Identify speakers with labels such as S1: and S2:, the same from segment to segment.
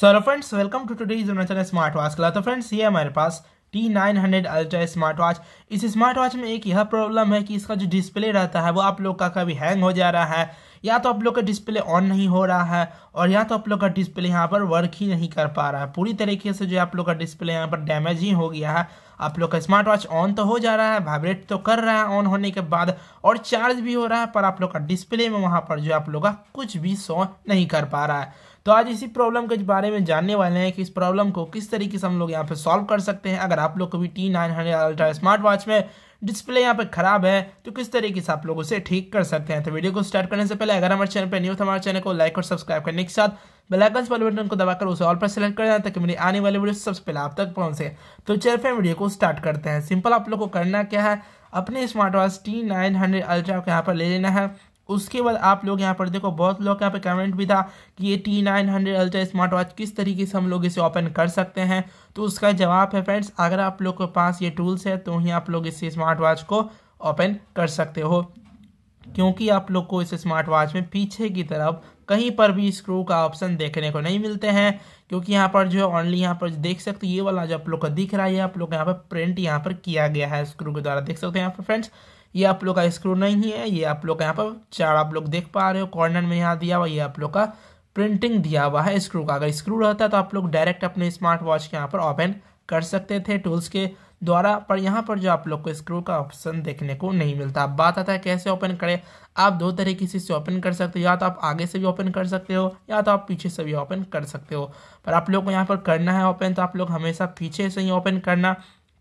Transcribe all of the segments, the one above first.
S1: so friends welcome to today channel smart watch class तो friends ये हमारे पास T900 nine hundred ultra smart watch इस smart watch में एक यह प्रॉब्लम है कि इसका जो डिस्प्ले रहता है वो आप लोग का कभी हैंग हो जा रहा है या तो आप लोग का डिस्प्ले ऑन नहीं हो रहा है और या तो आप लोग का डिस्प्ले यहाँ पर वर्क ही नहीं कर पा रहा है पूरी तरीके से जो आप लोग का डिस्प्ले यहाँ पर डैमेज ही हो गया है आप लोग का स्मार्ट वॉच ऑन तो हो जा रहा है वाइब्रेट तो कर रहा है ऑन होने के बाद और चार्ज भी हो रहा है पर आप लोग का डिस्प्ले में वहाँ पर जो आप लोग का कुछ भी सो नहीं कर पा रहा है तो आज इसी प्रॉब्लम के बारे में जानने वाले हैं कि इस प्रॉब्लम को किस तरीके से हम लोग यहाँ पे सॉल्व कर सकते हैं अगर आप लोग को भी T nine hundred ultra smart watch में डिस्प्ले यहाँ पे खराब है तो किस तरीके से आप लोग उसे ठीक कर सकते हैं तो वीडियो को स्टार्ट करने से पहले अगर हमारे चैनल पर न्यूज तो हमारे चैनल को लाइक और सब्सक्राइब करने के साथ बेलाइकन वाले बटन को दबाकर उसे ऑल पर सेलेक्ट कर जाए ताकि मेरी आने वाली वीडियो सबसे पहले आप तक पहुंचे तो चलिए फिर वीडियो को स्टार्ट करते हैं सिंपल आप लोग को करना क्या है अपने smart watch T nine hundred ultra को यहाँ पर ले लेना है उसके बाद आप लोग यहाँ पर देखो बहुत लोग यहाँ पे कमेंट भी था कि ये T nine hundred ultra smart watch किस तरीके से हम लोग इसे ओपन कर सकते हैं तो उसका जवाब है फ्रेंड्स अगर आप लोग के पास ये टूल्स है तो ही आप लोग इस स्मार्ट वॉच को ओपन कर सकते हो क्योंकि आप लोग को इस स्मार्ट वॉच में पीछे की तरफ कहीं पर भी स्क्रू का ऑप्शन देखने को नहीं मिलते हैं क्योंकि यहाँ पर जो है ऑनली यहाँ पर देख सकते हो ये वाला जो आप लोग का दिख रहा है आप लोग यहाँ पर प्रिंट यहाँ पर किया गया है स्क्रू के द्वारा देख सकते हैं यहाँ पर फ्रेंड्स ये आप लोग का स्क्रू नहीं है ये आप लोग का यहाँ पर चार आप लोग देख पा रहे हो कॉर्नर में यहाँ दिया हुआ ये आप लोग का प्रिंटिंग दिया हुआ है स्क्रू का अगर स्क्रू रहता है तो आप लोग डायरेक्ट अपने स्मार्ट वॉच के यहाँ पर ओपन कर सकते थे टूल्स के द्वारा पर यहाँ पर जो आप लोग को स्क्रू का ऑप्शन देखने को नहीं मिलता अब बात आता है कैसे ओपन करें आप दो तरीके से ओपन कर सकते हो या तो आप आगे से भी ओपन कर सकते हो या तो आप पीछे से भी ओपन कर सकते हो पर आप लोग को यहाँ पर करना है ओपन तो आप लोग हमेशा पीछे से ही ओपन करना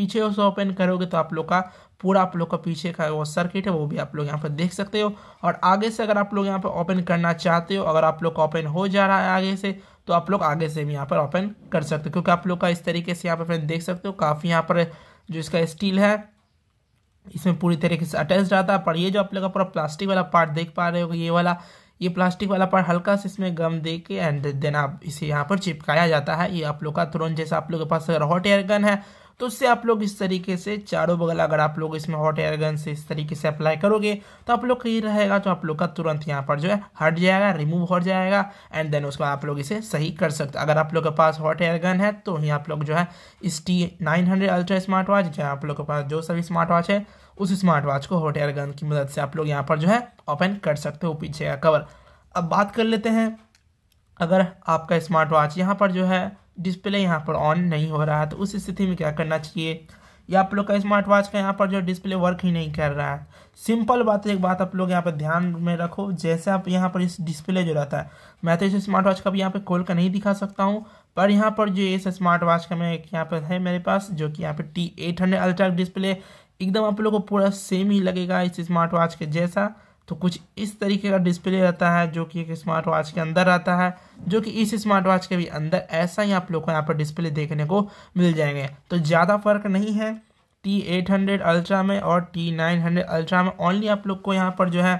S1: पीछे उसे ओपन करोगे तो आप लोग का पूरा आप लोग का पीछे का वो सर्किट है वो भी आप लोग यहाँ पर देख सकते हो और आगे से अगर आप लोग यहाँ पर ओपन करना चाहते हो अगर आप लोग का ओपन हो जा रहा है आगे से तो आप लोग आगे से भी यहाँ पर ओपन कर सकते हो क्योंकि आप लोग का इस तरीके से यहाँ पर फ्रेंड देख सकते हो काफ़ी यहाँ पर जो इसका स्टील है इसमें पूरी तरीके से अटैच रहता है पर ये जो आप लोग का पूरा प्लास्टिक वाला पार्ट देख पा रहे हो ये वाला ये प्लास्टिक वाला पार्ट हल्का से इसमें गम दे के एंड देना इसे यहाँ पर चिपकाया जाता है ये आप लोग का तुरंत जैसे आप लोग के पास अगर हॉट एयर गन है तो उससे आप लोग इस तरीके से चारों बगल अगर आप लोग इसमें हॉट एयर गन से इस तरीके से अप्लाई करोगे तो आप लोग कहीं रहेगा तो आप लोग का तुरंत यहाँ पर जो है हट जाएगा रिमूव हो जाएगा एंड देन उसके बाद आप लोग इसे सही कर सकते अगर आप लोग के पास हॉट एयर गन है तो यहाँ आप लोग जो है इस T nine hundred ultra smart watch जहाँ आप लोग के पास जो सभी स्मार्ट वॉच है उस स्मार्ट वॉच को हॉट एयर गन की मदद से आप लोग यहाँ पर जो है ओपन कर सकते हो पीछे का कवर अब बात कर लेते हैं अगर आपका स्मार्ट वॉच यहाँ पर जो है डिस्प्ले यहाँ पर ऑन नहीं हो रहा है तो उस स्थिति में क्या करना चाहिए या आप लोग का स्मार्ट वॉच का यहाँ पर जो डिस्प्ले वर्क ही नहीं कर रहा है सिंपल बात एक बात आप लोग यहाँ पर ध्यान में रखो जैसे आप यहाँ पर इस डिस्प्ले जो रहता है मैं तो इस स्मार्ट वॉच का भी यहाँ पर खोल कर नहीं दिखा सकता हूँ पर यहाँ पर जो इस स्मार्ट वॉच का मैं यहाँ पर है मेरे पास जो कि यहाँ पर T eight hundred ultra display एकदम आप लोग को पूरा सेम ही लगेगा इस स्मार्ट वॉच के जैसा तो कुछ इस तरीके का डिस्प्ले रहता है जो कि एक स्मार्ट वॉच के अंदर आता है जो कि इस स्मार्ट वॉच के भी अंदर ऐसा ही आप लोग को यहाँ पर डिस्प्ले देखने को मिल जाएंगे तो ज़्यादा फर्क नहीं है टी एट हंड्रेड अल्ट्रा में और टी नाइन हंड्रेड अल्ट्रा में ओनली आप लोग को यहाँ पर जो है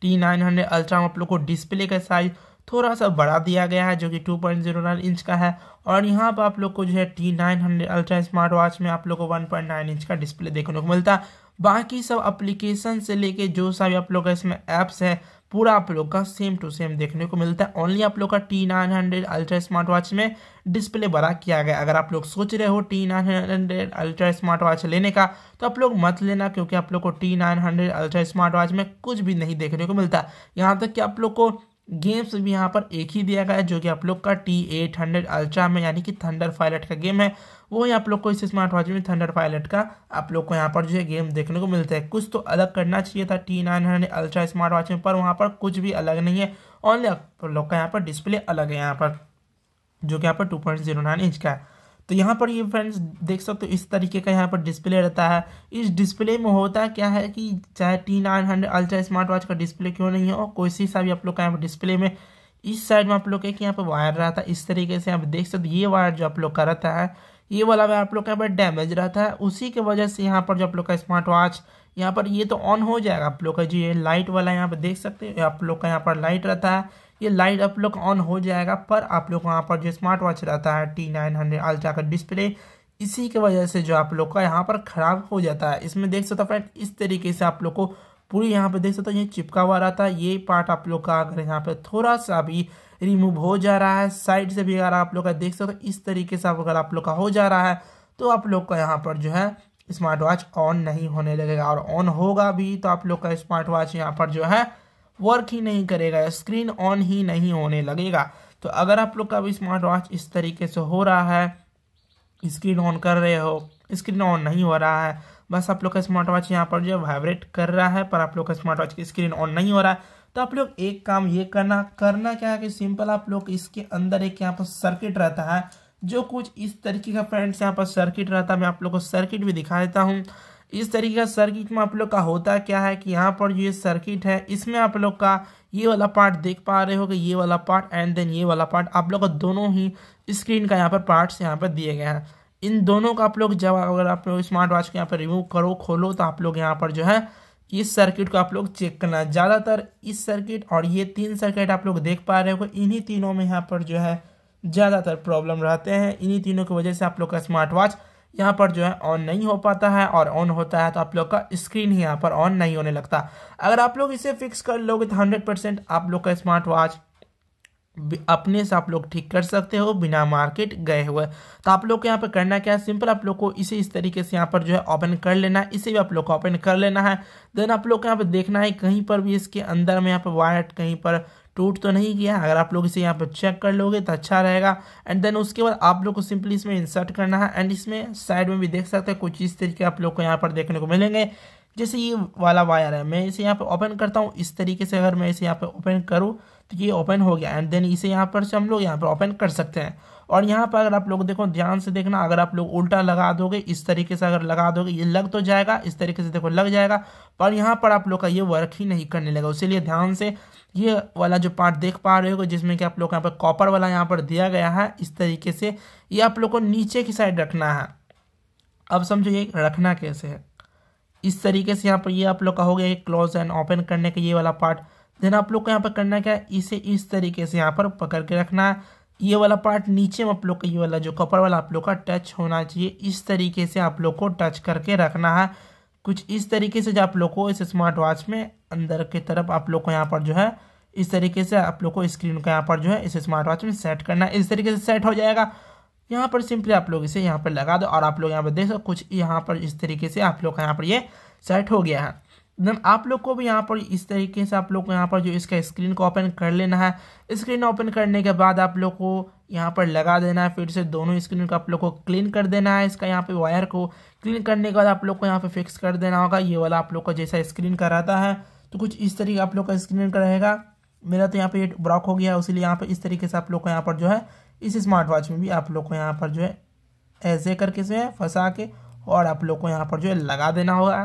S1: टी नाइन हंड्रेड अल्ट्रा में आप लोग को डिस्प्ले का साइज़ थोड़ा सा बढ़ा दिया गया है जो कि two point zero nine inch का है और यहाँ पर आप लोग को जो है T nine hundred ultra smart watch में आप लोग को वन पॉइंट नाइन इंच का डिस्प्ले देखने को मिलता है बाकी सब अप्लीकेशन से लेके जो सा आप लोग का इसमें ऐप्स है पूरा आप लोग का सेम टू सेम देखने को मिलता है ओनली आप लोग का T nine hundred ultra smart watch में डिस्प्ले बड़ा किया गया अगर आप लोग सोच रहे हो T nine hundred ultra smart watch लेने का तो आप लोग मत लेना क्योंकि आप लोग को T nine hundred ultra smart watch में कुछ भी नहीं देखने को मिलता यहाँ तक कि आप लोग को गेम्स भी यहाँ पर एक ही दिया गया है जो कि आप लोग का टी एट हंड्रेड अल्ट्रा में यानी कि थंडर फाइलेट का गेम है वो ही आप लोग को इस स्मार्ट वॉच में थंडर फाइलेट का आप लोग को यहाँ पर जो है गेम देखने को मिलता है कुछ तो अलग करना चाहिए था T nine hundred ultra smart watch में पर वहाँ पर कुछ भी अलग नहीं है ऑनली आप लोग का यहाँ पर डिस्प्ले अलग है यहाँ पर जो कि यहाँ पर two point zero nine inch का है तो यहाँ पर ये फ्रेंड्स देख सकते हो इस तरीके का यहाँ पर डिस्प्ले रहता है इस डिस्प्ले में होता क्या है कि चाहे T nine hundred ultra smart watch का डिस्प्ले क्यों नहीं हो कोई सी सा भी आप लोग का यहाँ पर डिस्प्ले में इस साइड में आप लोग एक यहाँ पर वायर रहा था इस तरीके से आप देख सकते ये वायर जो आप लोग का रहता है ये वाला वायर आप लोग का यहाँ पर डैमेज रहता है उसी के वजह से यहाँ पर जो आप लोग का स्मार्ट वॉच यहाँ पर ये तो ऑन हो जाएगा आप लोग का जी ये लाइट वाला यहाँ पर देख सकते हो आप लोग का यहाँ पर लाइट रहता है ये लाइट आप लोग ऑन हो जाएगा पर आप लोग यहाँ पर जो स्मार्ट वॉच रहता है टी नाइन हंड्रेड अल्ट्रा का डिस्प्ले इसी के वजह से जो आप लोग का यहाँ पर ख़राब हो जाता है इसमें देख सकते हो फ्रेंड इस तरीके से आप लोग को पूरी यहाँ पर देख सकते हो ये चिपका हुआ रहता है ये पार्ट आप लोग का अगर यहाँ पर थोड़ा सा भी रिमूव हो जा रहा है साइड से भी अगर आप लोग का देख सकते हो इस तरीके से अगर आप लोग का हो जा रहा है तो आप लोग का यहाँ पर जो है स्मार्ट वॉच ऑन नहीं होने लगेगा और ऑन होगा भी तो आप लोग का स्मार्ट वॉच यहाँ पर जो है वर्क ही नहीं करेगा स्क्रीन ऑन ही नहीं होने लगेगा तो अगर आप लोग का भी स्मार्ट वॉच इस तरीके से हो रहा है स्क्रीन ऑन कर रहे हो स्क्रीन ऑन नहीं हो रहा है बस आप लोग का स्मार्ट वॉच यहाँ पर जो वाइब्रेट कर रहा है पर आप लोग का स्मार्ट वॉच की स्क्रीन ऑन नहीं हो रहा है तो आप लोग एक काम ये करना करना क्या है कि सिंपल आप लोग इसके अंदर एक यहाँ पर सर्किट रहता है जो कुछ इस तरीके का फ्रेंड्स यहाँ पर सर्किट रहता है मैं आप लोग को सर्किट भी दिखा देता हूँ इस तरीके का सर्किट में आप लोग का होता क्या है कि यहाँ पर जो ये सर्किट है इसमें आप लोग का ये वाला पार्ट देख पा रहे हो कि ये वाला पार्ट एंड देन ये वाला पार्ट आप लोग का दोनों ही स्क्रीन का यहाँ पर पार्ट्स यहाँ पर दिए गए हैं इन दोनों का आप लोग जब अगर आप लोग स्मार्ट वॉच के यहाँ पर रिमूव करो खोलो तो आप लोग यहाँ पर जो है इस सर्किट को आप लोग चेक करना ज़्यादातर इस सर्किट और ये तीन सर्किट आप लोग देख पा रहे हो इन्हीं तीनों में यहाँ पर जो है ज़्यादातर प्रॉब्लम रहते हैं इन्हीं तीनों की वजह से आप लोग का स्मार्ट वॉच यहाँ पर जो है ऑन नहीं हो पाता है और ऑन होता है तो आप लोग का स्क्रीन ही यहाँ पर ऑन नहीं होने लगता अगर आप लोग इसे फिक्स कर लोगे तो हंड्रेड परसेंट आप लोग का स्मार्ट वॉच अपने से आप लोग ठीक कर सकते हो बिना मार्केट गए हुए तो आप लोग को यहाँ पर करना क्या है सिंपल आप लोग को इसे इस तरीके से यहाँ पर जो है ओपन कर लेना है इसे भी आप लोग को ओपन कर लेना है देन आप लोग को यहाँ पर देखना है कहीं पर भी इसके अंदर में यहाँ पर वायर कहीं पर टूट तो नहीं किया अगर आप लोग इसे यहाँ पर चेक कर लोगे तो अच्छा रहेगा एंड देन उसके बाद आप लोग को सिंपली इसमें इंसर्ट करना है एंड इसमें साइड में भी देख सकते हैं कुछ इस तरीके आप लोग को यहाँ पर देखने को मिलेंगे जैसे ये वाला वायर है मैं इसे यहाँ पर ओपन करता हूँ इस तरीके से अगर मैं इसे यहाँ पर ओपन करूँ तो ये ओपन हो गया एंड देन इसे यहाँ पर से हम लोग यहाँ पर ओपन कर सकते हैं और यहाँ पर अगर आप लोग देखो ध्यान से देखना अगर आप लोग उल्टा लगा दोगे इस तरीके से अगर लगा दोगे ये लग तो जाएगा इस तरीके से देखो लग जाएगा पर यहाँ पर आप लोग का ये वर्क ही नहीं करने लगा उसी ध्यान से ये वाला जो पार्ट देख पा रहे हो जिसमें कि आप लोग यहाँ पर कॉपर वाला यहाँ पर दिया गया है इस तरीके से ये आप लोग को नीचे की साइड रखना है अब समझो ये रखना कैसे है इस तरीके से यहाँ पर ये आप लोग का हो गया क्लोज एंड ओपन करने का ये वाला पार्ट देन आप लोग को यहाँ पर करना क्या है इसे इस तरीके से यहाँ पर पकड़ के रखना है ये वाला पार्ट नीचे में आप लोग का ये वाला जो कपड़ वाला आप लोग का टच होना चाहिए इस तरीके से आप लोग को टच करके रखना है कुछ इस तरीके से जो आप लोग को इस स्मार्ट वॉच में अंदर की तरफ आप लोग को यहाँ पर जो है इस तरीके से आप लोग को स्क्रीन का यहाँ पर जो है इस स्मार्ट वॉच में सेट करना है इस तरीके से सेट हो जाएगा यहाँ पर सिंपली आप लोग इसे यहाँ पर लगा दो और आप लोग यहाँ पर देख सको कुछ यहाँ पर इस तरीके से आप लोग का यहाँ पर ये सेट हो गया है देन आप लोग को भी यहाँ पर इस तरीके से आप लोग को यहाँ पर जो इसका स्क्रीन को ओपन कर लेना है स्क्रीन ओपन करने के बाद आप लोग को यहाँ पर लगा देना है फिर से दोनों स्क्रीन को आप लोग को क्लीन कर देना है इसका यहाँ पे वायर को क्लीन करने के बाद आप लोग को यहाँ पे फिक्स कर देना होगा ये वाला आप लोग का जैसा स्क्रीन का रहता है तो कुछ इस तरीके आप लोग का स्क्रीन का रहेगा मेरा तो यहाँ पे ये ब्रॉक हो गया है उसीलिए यहाँ पर इस तरीके से आप लोग को यहाँ पर जो है इस स्मार्ट वॉच में भी आप लोग को यहाँ पर जो है ऐसे करके जो है फंसा के और आप लोग को यहाँ पर जो है लगा देना होगा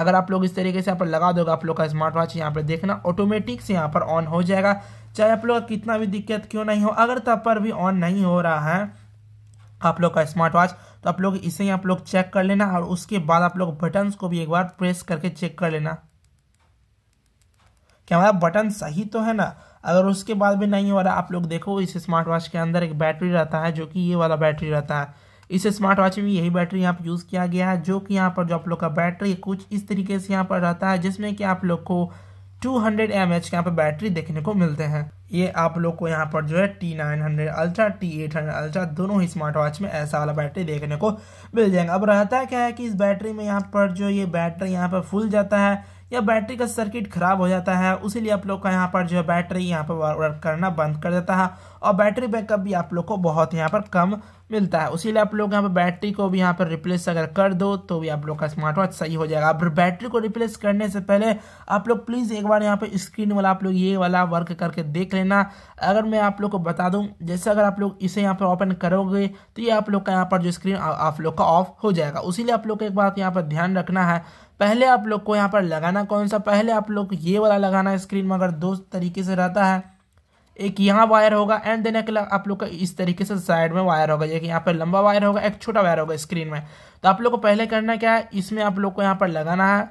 S1: अगर आप लोग इस तरीके से यहाँ पर लगा दोगे आप लोग का स्मार्ट वॉच यहाँ पर देखना ऑटोमेटिक से यहाँ पर ऑन हो जाएगा चाहे आप लोग का कितना भी दिक्कत क्यों नहीं हो अगर तब पर भी ऑन नहीं हो रहा है आप लोग का स्मार्ट वॉच तो आप लोग इसे ही आप लोग चेक कर लेना और उसके बाद आप लोग बटन को भी एक बार प्रेस करके चेक कर लेना क्या हमारा बटन सही तो है ना अगर उसके बाद भी नहीं हो रहा आप लोग देखो इस स्मार्ट वॉच के अंदर एक बैटरी रहता है जो कि ये वाला बैटरी रहता है इस स्मार्ट वॉच में यही बैटरी यहाँ पर यूज़ किया गया है जो कि यहाँ पर जो आप लोग का बैटरी कुछ इस तरीके से यहाँ पर रहता है जिसमें कि आप लोग को 200 हंड्रेड एम एच के यहाँ पर बैटरी देखने को मिलते हैं ये आप लोग को यहाँ पर जो है T nine hundred ultra T eight hundred ultra दोनों ही स्मार्ट वॉच में ऐसा वाला बैटरी देखने को मिल जाएगा अब रहता क्या है कि इस बैटरी में यहाँ पर जो ये बैटरी यहाँ पर फुल जाता है या बैटरी का सर्किट खराब हो जाता है उसीलिए आप लोग का यहाँ पर जो है बैटरी यहाँ पर वर्क करना बंद कर देता है और बैटरी बैकअप भी आप लोग को बहुत यहाँ पर कम मिलता है उसी आप लोग यहाँ पर बैटरी को भी यहाँ पर रिप्लेस अगर कर दो तो भी आप लोग का स्मार्ट वॉच सही हो जाएगा अब बैटरी को रिप्लेस करने से पहले आप लोग प्लीज़ एक बार यहाँ पर स्क्रीन वाला आप लोग ये वाला वर्क करके देख लेना अगर मैं आप लोग को बता दूँ जैसे अगर आप लोग इसे यहाँ पर ओपन करोगे तो ये आप लोग का यहाँ पर जो स्क्रीन आप लोग का ऑफ हो जाएगा उसीलिए आप लोग को एक बात यहाँ पर ध्यान रखना है पहले आप लोग को यहाँ पर लगाना कौन सा पहले आप लोग ये वाला लगाना है स्क्रीन में अगर दो तरीके से रहता है एक यहाँ वायर होगा एंड देन एक आप लोग का इस तरीके से साइड में वायर होगा एक यहाँ पर लंबा वायर होगा एक छोटा वायर होगा स्क्रीन में तो आप लोग को पहले करना क्या है इसमें आप लोग को यहाँ पर लगाना है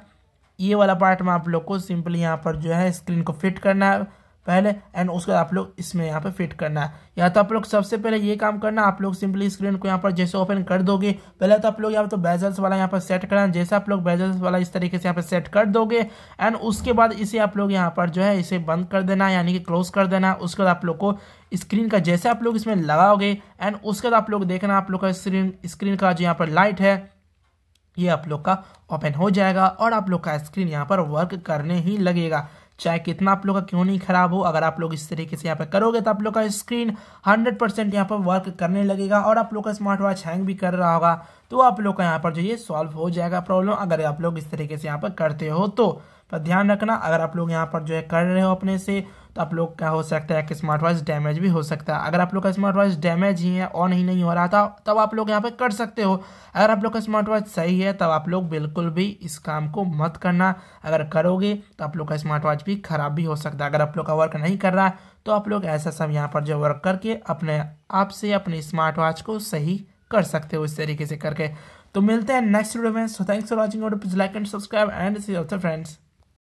S1: ये वाला पार्ट में आप लोग को सिंपली यहाँ पर जो है स्क्रीन को फिट करना है पहले एंड उसके बाद आप लोग इसमें यहाँ पे फिट करना है या तो आप लोग सबसे पहले ये काम करना आप लोग सिंपली स्क्रीन को यहाँ पर जैसे ओपन कर दोगे पहले तो आप लोग यहाँ पर तो बेजल्स वाला यहाँ पर सेट करना जैसे आप लोग बेजल्स वाला इस तरीके से यहाँ पर सेट कर दोगे एंड उसके बाद इसे आप लोग यहाँ पर जो है इसे बंद कर देना यानी कि क्लोज कर देना उसके बाद आप लोग को स्क्रीन का जैसे आप लोग इसमें लगाओगे एंड उसके बाद आप लोग देखना आप लोग का स्क्रीन स्क्रीन का जो यहाँ पर लाइट है ये आप लोग का ओपन हो जाएगा और आप लोग का स्क्रीन यहाँ पर वर्क करने ही लगेगा चाहे कितना आप लोग का क्यों नहीं खराब हो अगर आप लोग इस तरीके से यहाँ पर करोगे तो आप लोग का स्क्रीन हंड्रेड परसेंट यहाँ पर वर्क करने लगेगा और आप लोग का स्मार्ट वॉच हैंग भी कर रहा होगा तो आप लोग का यहाँ पर जो ये सॉल्व हो जाएगा प्रॉब्लम अगर आप लोग इस तरीके से यहाँ पर करते हो तो पर ध्यान रखना अगर आप लोग यहाँ पर जो है कर रहे हो अपने से तो आप लोग क्या हो सकता है कि स्मार्ट वॉच डैमेज भी हो सकता है अगर आप लोग का स्मार्ट वॉच डैमेज ही है ऑन ही नहीं हो रहा था तब आप लोग यहाँ पे कर सकते हो अगर आप लोग का स्मार्ट वॉच सही है तब आप लोग बिल्कुल भी इस काम को मत करना अगर करोगे तो आप लोग का स्मार्ट वॉच भी खराब भी हो सकता है अगर आप लोग का वर्क नहीं कर रहा है तो आप लोग ऐसा सब यहाँ पर जो वर्क करके अपने आप से अपने स्मार्ट वॉच को सही कर सकते हो इस तरीके से करके तो मिलते हैं नेक्स्ट वीडियो में so thanks for watching like and subscribe and see your friends